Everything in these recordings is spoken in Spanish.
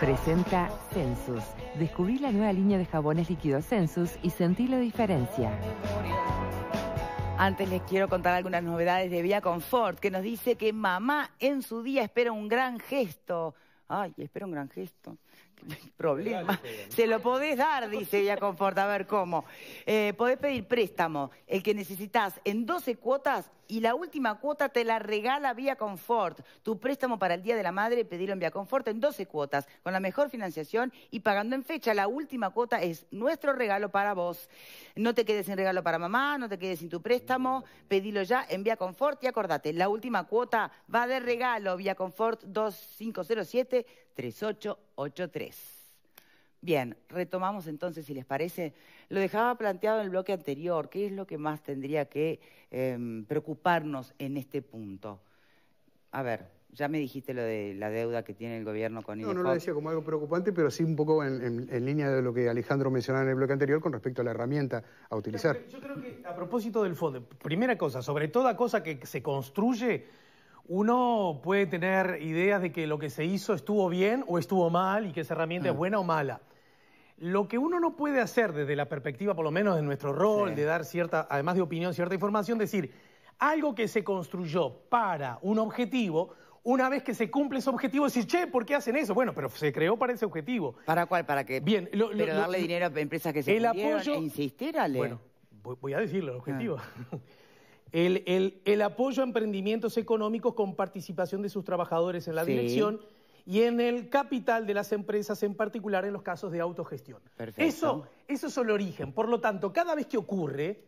Presenta Census. Descubrí la nueva línea de jabones líquidos Census y sentí la diferencia. Antes les quiero contar algunas novedades de Vía Confort, que nos dice que mamá en su día espera un gran gesto. Ay, espera un gran gesto. problema. Se lo podés dar, dice Vía Confort, a ver cómo. Eh, podés pedir préstamo, el que necesitas, en 12 cuotas y la última cuota te la regala Vía Confort. Tu préstamo para el Día de la Madre, pedilo en Vía Confort en 12 cuotas, con la mejor financiación y pagando en fecha. La última cuota es nuestro regalo para vos. No te quedes sin regalo para mamá, no te quedes sin tu préstamo, pedilo ya en Vía Confort y acordate, la última cuota va de regalo Vía Confort 2507 3883. Bien, retomamos entonces, si les parece, lo dejaba planteado en el bloque anterior, ¿qué es lo que más tendría que em, preocuparnos en este punto? A ver, ya me dijiste lo de la deuda que tiene el gobierno con No, no lo decía como algo preocupante, pero sí un poco en, en, línea de lo que Alejandro mencionaba en el bloque anterior con respecto a la herramienta a utilizar. Yo creo que a propósito del fondo, primera cosa, sobre toda cosa que se construye uno puede tener ideas de que lo que se hizo estuvo bien o estuvo mal y que esa herramienta es mm. buena o mala. Lo que uno no puede hacer desde la perspectiva, por lo menos de nuestro rol, de dar cierta, además de opinión, cierta información, decir, algo que se construyó para un objetivo, una vez que se cumple ese objetivo, decir, che, ¿por qué hacen eso? Bueno, pero se creó para ese objetivo. ¿Para cuál? ¿Para qué? Bien, lo, pero darle dinero a empresas que se el e apoyo, insistir, Bueno, voy a decirlo, el objetivo. Ah. El, el, apoyo a emprendimientos económicos con participación de sus trabajadores en la dirección y en el capital de las empresas, en particular en los casos de autogestión. Eso, eso es el origen. Por lo tanto, cada vez que ocurre,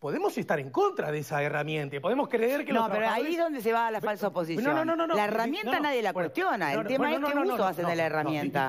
podemos estar en contra de esa herramienta, podemos creer que no, pero ahí es donde se va la falsa oposición. No, no, no, la herramienta nadie la cuestiona, el tema es qué uso hacen de la herramienta.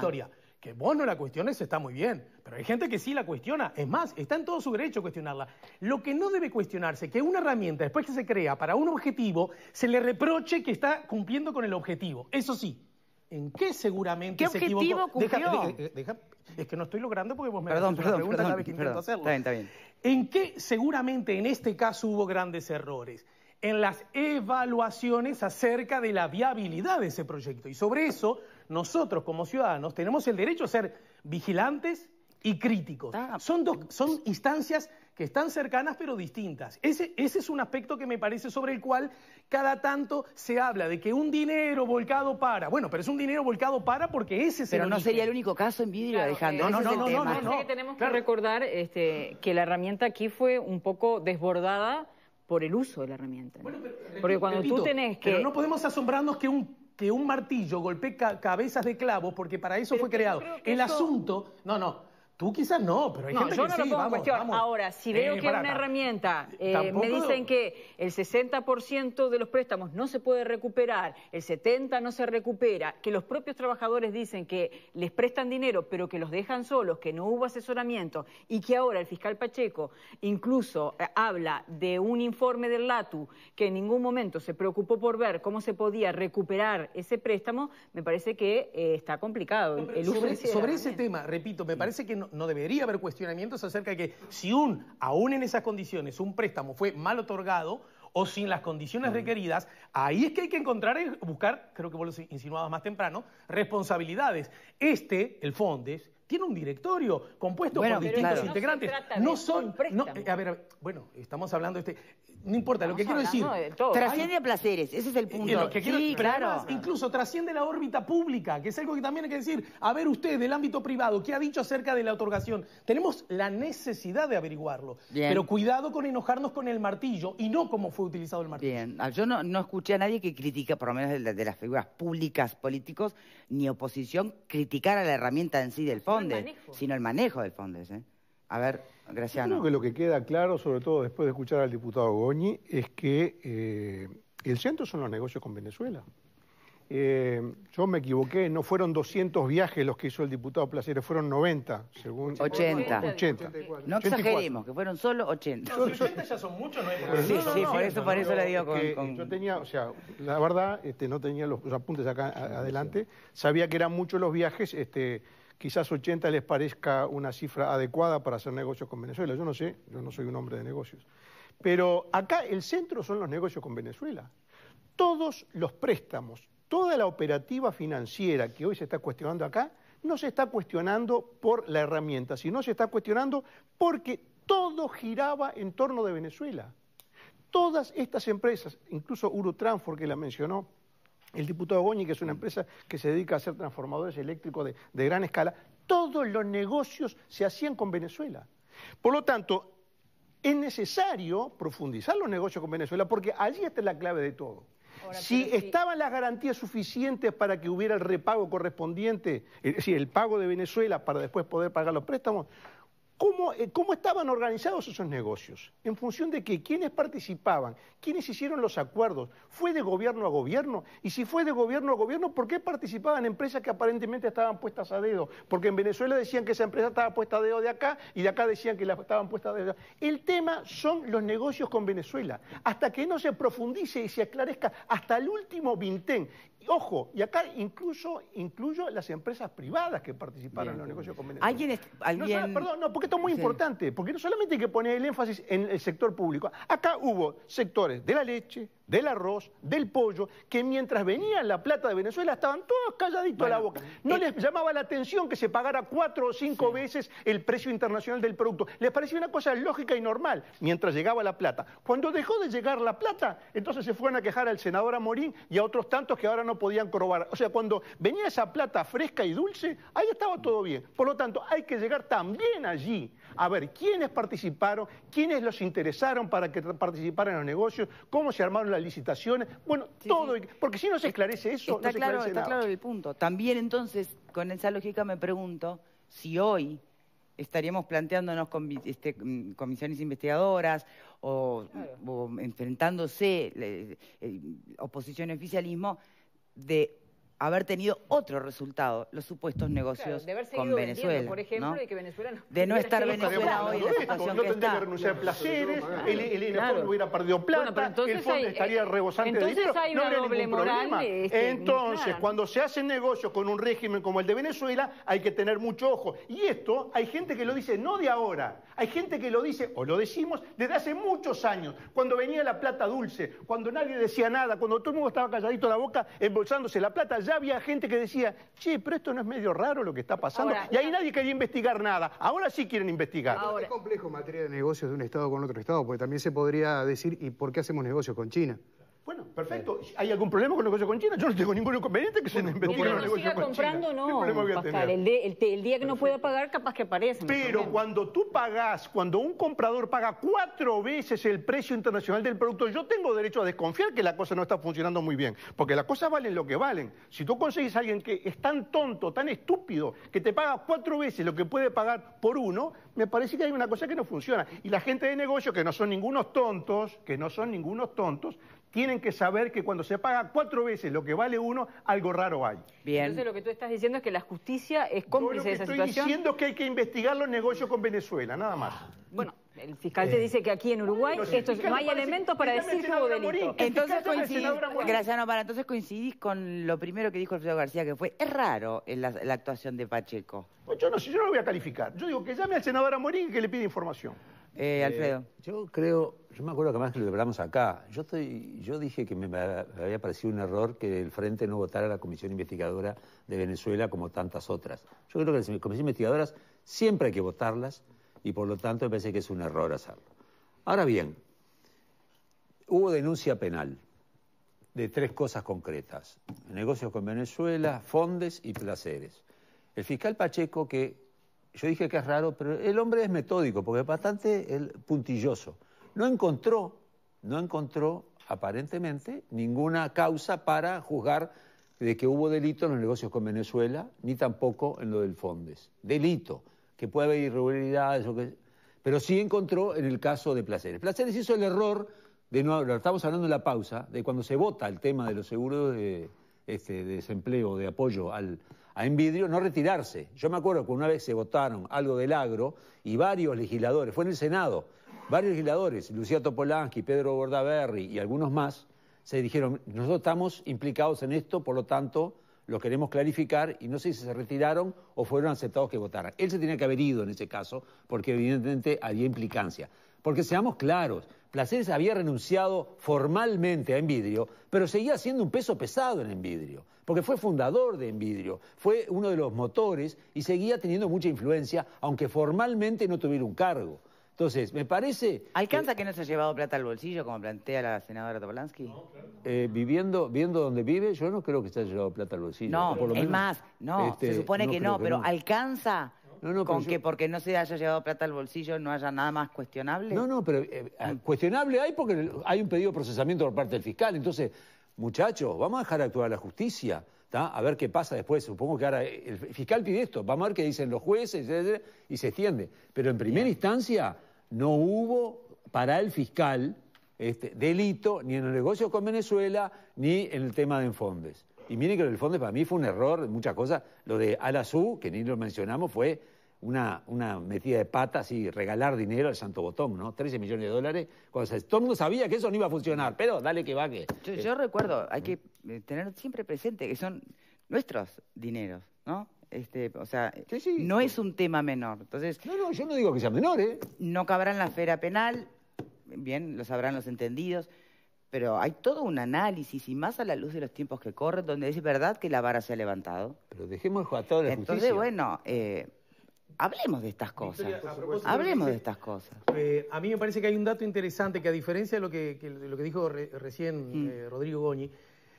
Que vos no la cuestiones está muy bien, pero hay gente que sí la cuestiona. Es más, está en todo su derecho cuestionarla. Lo que no debe cuestionarse, que una herramienta, después que se crea para un objetivo, se le reproche que está cumpliendo con el objetivo. Eso sí, ¿En qué seguramente ¿Qué se objetivo Cumplió? Deja, es que no estoy logrando porque vos me perdón, perdón, la pregunta perdón, cada que intento hacerlo. ¿En qué seguramente en este caso hubo grandes errores? En las evaluaciones acerca de la viabilidad de ese proyecto. Y sobre eso nosotros como ciudadanos tenemos el derecho a ser vigilantes y críticos. Ah, son, dos, pues. son instancias que están cercanas pero distintas. Ese, ese, es un aspecto que me parece sobre el cual cada tanto se habla, de que un dinero volcado para. Bueno, pero es un dinero volcado para porque ese es Pero no sería el único caso en vidrio, Alejandro. no, no, no, no, no, no, Tenemos que recordar este, que la herramienta aquí fue un poco desbordada por el uso de la herramienta. Bueno, pero, Porque cuando tú tenés que... Pero no podemos asombrarnos que un que un martillo golpee cabezas de clavos porque para eso fue creado. El asunto, no, no, Tú quizás no, pero hay gente yo que no sí, lo pongo en cuestión. Ahora, si veo eh, que es una herramienta eh, me dicen que el 60% de los préstamos no se puede recuperar, el 70% no se recupera, que los propios trabajadores dicen que les prestan dinero pero que los dejan solos, que no hubo asesoramiento y que ahora el fiscal Pacheco incluso eh, habla de un informe del LATU que en ningún momento se preocupó por ver cómo se podía recuperar ese préstamo, me parece que está complicado. sobre, sobre ese tema, repito, me parece que no no, debería haber cuestionamientos acerca de que si un, aún en esas condiciones, un préstamo fue mal otorgado o sin las condiciones mm. requeridas, ahí es que hay que encontrar, buscar, creo que vos lo insinuabas más temprano, responsabilidades. Este, el Fondes, tiene un directorio compuesto por distintos integrantes. No, son. No, eh, a ver, a bueno, estamos hablando de este. No importa, lo que quiero decir... trasciende a placeres, ese es el punto. sí, claro. incluso trasciende la órbita pública, que es algo que también hay que decir. A ver usted, del ámbito privado, ¿qué ha dicho acerca de la otorgación? Tenemos la necesidad de averiguarlo. Pero cuidado con enojarnos con el martillo y no cómo fue utilizado el martillo. Bien, ah, yo no, escuché a nadie que critica, por lo menos de, las figuras públicas, políticos, ni oposición, criticar a la herramienta en sí del fondo, sino el manejo del fondo. ¿eh? A ver... Yo creo que lo que queda claro, sobre todo después de escuchar al diputado Goñi, es que eh, el centro son los negocios con Venezuela. Eh, yo me equivoqué, no fueron 200 viajes los que hizo el diputado Placeres, fueron 90, según... 80. 80. No exageremos, que fueron solo 80. No, 80 ya son muchos, no hay problema. Sí, sí, por eso, por eso le digo con, Yo tenía, o sea, la verdad, este, no tenía los, apuntes acá adelante, sabía que eran muchos los viajes, este... Quizás 80 les parezca una cifra adecuada para hacer negocios con Venezuela. Yo no sé, yo no soy un hombre de negocios. Pero acá el centro son los negocios con Venezuela. Todos los préstamos, toda la operativa financiera que hoy se está cuestionando acá, no se está cuestionando por la herramienta, sino se está cuestionando porque todo giraba en torno de Venezuela. Todas estas empresas, incluso Urutransfor que la mencionó el diputado Goñi, que es una empresa que se dedica a hacer transformadores eléctricos de gran escala, todos los negocios se hacían con Venezuela. Por lo tanto, es necesario profundizar los negocios con Venezuela porque allí está la clave de todo si estaban las garantías suficientes para que hubiera el repago correspondiente, es decir, el pago de Venezuela para después poder pagar los préstamos, eh, cómo, estaban organizados esos negocios, en función de que quiénes participaban, quiénes hicieron los acuerdos, fue de gobierno a gobierno, y si fue de gobierno a gobierno, ¿por qué participaban empresas que aparentemente estaban puestas a dedo? Porque en Venezuela decían que esa empresa estaba puesta a dedo de acá y de acá decían que la estaban puesta a dedo. El tema son los negocios con Venezuela. Hasta que no se profundice y se aclarezca hasta el último vintén ojo, y acá incluso incluyo las empresas privadas que participaron en los negocios con ¿Alguien, perdón, no, porque esto es muy importante, porque no solamente hay que poner el énfasis en el sector público, acá hubo sectores de la leche, del arroz, del pollo, que mientras venía la plata de Venezuela estaban todos calladitos a la boca. Eh, no les llamaba la atención que se pagara cuatro o cinco veces el precio internacional del producto. Les parecía una cosa lógica y normal mientras llegaba la plata. Cuando dejó de llegar la plata, entonces se fueron a quejar al senador Amorín y a otros tantos que ahora no podían corroborar. O sea, cuando venía esa plata fresca y dulce, ahí estaba todo bien. Por lo tanto, hay que llegar también allí a ver quiénes participaron, quiénes los interesaron para que participaran en los negocios, cómo se armaron licitaciones. Bueno, todo. Porque si no se esclarece eso, está no se claro, Está claro el punto. También entonces, con esa lógica me pregunto si hoy estaríamos planteándonos este, mm, comisiones investigadoras o, enfrentándose oposición y oposición oficialismo de haber tenido otro resultado los supuestos negocios de con Venezuela. Por ejemplo, ¿no? que Venezuela no de no estar Venezuela hoy en la no que tendría que renunciar a placeres, el, el, hubiera perdido plata, el fondo estaría eh, rebosando... entonces de dinero, hay no doble moral problema. Este, entonces, cuando se hacen negocios con un régimen como el de Venezuela, hay que tener mucho ojo. Y esto, hay gente que lo dice no de ahora, hay gente que lo dice, o lo decimos, desde hace muchos años, cuando venía la plata dulce, cuando nadie decía nada, cuando todo el mundo estaba calladito la boca, embolsándose la plata, ya había gente que decía, che, pero esto no es medio raro lo que está pasando. y ahí nadie quería investigar nada. Ahora sí quieren investigar. Ahora. Es complejo materia de negocios de un Estado con otro Estado, porque también se podría decir, ¿y por qué hacemos negocios con China? Bueno, perfecto. ¿Hay algún problema con el negocios con China? Yo no tengo ningún inconveniente que se me inventen negocio con China. No, El, día que no pueda pagar, capaz que aparece. Pero cuando tú pagas, cuando un comprador paga cuatro veces el precio internacional del producto, yo tengo derecho a desconfiar que la cosa no está funcionando muy bien. Porque las cosas valen lo que valen. Si tú conseguís a alguien que es tan tonto, tan estúpido, que te paga cuatro veces lo que puede pagar por uno, me parece que hay una cosa que no funciona. Y la gente de negocio, que no son ningunos tontos, que no son ningunos tontos, tienen que saber que cuando se paga cuatro veces lo que vale uno, algo raro hay. Entonces lo que tú estás diciendo es que la justicia es cómplice Yo lo que estoy diciendo que hay que investigar los negocios con Venezuela, nada más. Ah, bueno, el fiscal te eh. dice que aquí en Uruguay no hay elementos para decir que hubo delito. Entonces coincidís, Graciano, para entonces coincidís con lo primero que dijo el señor García, que fue, es raro la, actuación de Pacheco. Pues yo no sé, yo no lo voy a calificar. Yo digo que llame al senador Amorín y que le pida información. Eh, eh, Alfredo. yo creo, yo me acuerdo que más que lo hablamos acá. Yo estoy, yo dije que me, había parecido un error que el Frente no votara a la Comisión Investigadora de Venezuela como tantas otras. Yo creo que las comisiones investigadoras siempre hay que votarlas y por lo tanto me parece que es un error hacerlo. Ahora bien, hubo denuncia penal de tres cosas concretas: negocios con Venezuela, fondes y placeres. El fiscal Pacheco, que yo dije que es raro, pero el hombre es metódico, porque es bastante el puntilloso. No encontró, no encontró aparentemente ninguna causa para juzgar de que hubo delito en los negocios con Venezuela, ni tampoco en lo del Fondes. Delito, que puede haber irregularidades, pero sí encontró en el caso de Placeres. Placeres hizo el error de no, lo estamos hablando en la pausa, de cuando se vota el tema de los seguros de este, de desempleo, de apoyo al, a Envidrio, no retirarse. Yo me acuerdo que una vez se votaron algo del agro y varios legisladores, fue en el Senado, varios legisladores, Lucía Topolansky, Pedro Bordaberry y algunos más, se dijeron, nosotros estamos implicados en esto, por lo tanto, lo queremos clarificar y no sé si se retiraron o fueron aceptados que votaran. Él se tenía que haber ido en ese caso, porque evidentemente había implicancia. Porque seamos claros, Placeres había renunciado formalmente a Envidrio, pero seguía siendo un peso pesado en Envidrio, porque fue fundador de Envidrio, fue uno de los motores y seguía teniendo mucha influencia, aunque formalmente no tuviera un cargo. Entonces, me parece... ¿Alcanza que, no se ha llevado plata al bolsillo, como plantea la senadora Topolansky? Eh, viviendo, viendo donde vive, yo no creo que se haya llevado plata al bolsillo. No, por lo es más, no, se este, supone que no, pero ¿alcanza no, no, con que porque no se haya llevado plata al bolsillo no haya nada más cuestionable. No, no, pero eh, ah, mm. cuestionable hay porque hay un pedido de procesamiento por parte del fiscal. Entonces, muchachos, vamos a dejar actuar la justicia. A ver qué pasa después. Supongo que ahora el fiscal pide esto. Vamos a ver qué dicen los jueces y se extiende. Pero en primera instancia no hubo para el fiscal este, delito ni en el negocio con Venezuela ni en el tema de enfondes. Y miren que en el fondo para mí fue un error muchas cosas. Lo de Alasú, que ni lo mencionamos, fue una, metida de patas y regalar dinero al Santo Botón, ¿no? 13 millones de dólares. Cuando todo el mundo sabía que eso no iba a funcionar, pero dale que va que. Yo, eh. recuerdo, hay que eh, tener siempre presente que son nuestros dineros, ¿no? Este, o sea, no es un tema menor. Entonces, no, no, yo no digo que sea menor, ¿eh? No cabrá en la esfera penal, bien, lo sabrán los entendidos pero hay todo un análisis y más a la luz de los tiempos que corren donde es verdad que la vara se ha levantado. Pero dejemos el de la Entonces, bueno, eh, hablemos de estas cosas. hablemos de, estas cosas. Eh, a mí me parece que hay un dato interesante que a diferencia de lo que, lo que dijo recién mm. eh, Rodrigo Goñi,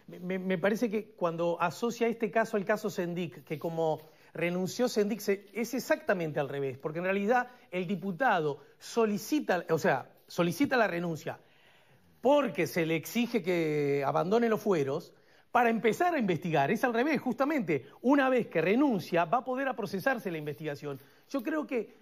me, parece que cuando asocia este caso al caso Sendic, que como renunció Sendic es exactamente al revés, porque en realidad el diputado solicita, o sea, solicita la renuncia porque se le exige que abandone los fueros, para empezar a investigar. Es al revés, justamente. Una vez que renuncia, va a poder a procesarse la investigación. Yo creo que,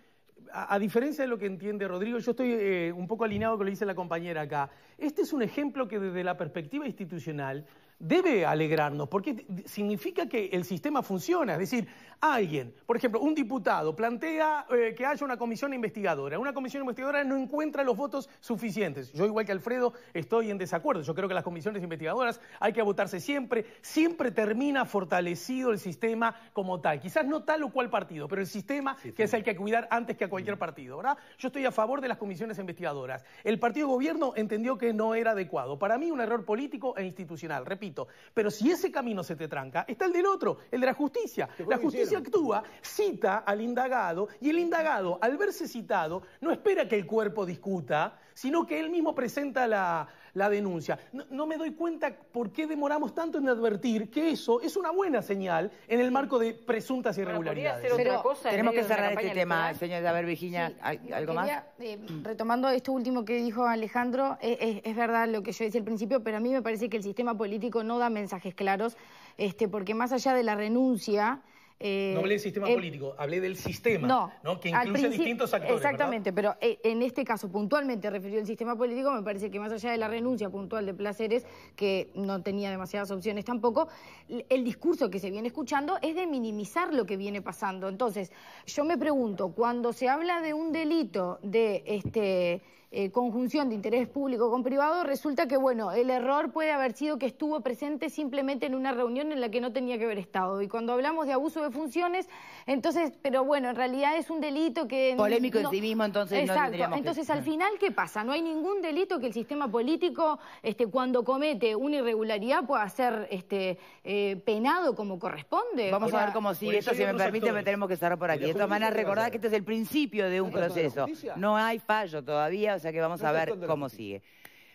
a, diferencia de lo que entiende Rodrigo, yo estoy eh, un poco alineado con lo que dice la compañera acá. Este es un ejemplo que desde la perspectiva institucional debe alegrarnos, porque significa que el sistema funciona. Es decir, alguien, por ejemplo, un diputado plantea eh, que haya una comisión investigadora. Una comisión investigadora no encuentra los votos suficientes. Yo, igual que Alfredo, estoy en desacuerdo. Yo creo que las comisiones investigadoras hay que votarse siempre. Siempre termina fortalecido el sistema como tal. Quizás no tal o cual partido, pero el sistema que es el que hay que cuidar antes que a cualquier mm. partido, ¿verdad? Yo estoy a favor de las comisiones investigadoras. El partido gobierno entendió que no era adecuado. Para mí, un error político e institucional. Repito, pero si ese camino se te tranca, está el del otro, el de la justicia. La justicia actúa, cita al indagado y el indagado, al verse citado, no espera que el cuerpo discuta, sino que él mismo presenta la, denuncia. No, me doy cuenta por qué demoramos tanto en advertir que eso es una buena señal en el marco de presuntas irregularidades. otra cosa tenemos que cerrar este tema, señor ver, Virginia. Eh, ¿Algo más? Eh, retomando esto último que dijo Alejandro, eh, es verdad lo que yo decía al principio, pero a mí me parece que el sistema político no da mensajes claros, este, porque más allá de la renuncia eh, no hablé del sistema eh, político, hablé del sistema, no, que incluye distintos actores. Exactamente, pero eh, en este caso puntualmente referido al sistema político, me parece que más allá de la renuncia puntual de Placeres, que no tenía demasiadas opciones tampoco, el discurso que se viene escuchando es de minimizar lo que viene pasando. Entonces, yo me pregunto, cuando se habla de un delito de... este eh, conjunción de interés público con privado, resulta que, bueno, el error puede haber sido que estuvo presente simplemente en una reunión en la que no tenía que haber estado. Y cuando hablamos de abuso de funciones, entonces, pero bueno, en realidad es un delito que... Polémico en sí mismo, entonces Exacto. entonces, al final, ¿qué pasa? No hay ningún delito que el sistema político, este, cuando comete una irregularidad, pueda ser este, eh, penado como corresponde. Vamos a ver cómo sigue esto, si me permite, me tenemos que cerrar por aquí. De todas maneras, recordar que este es el principio de un proceso. No hay fallo todavía, sea que vamos a ver cómo sigue.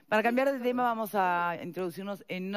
Para cambiar de tema, vamos a introducirnos en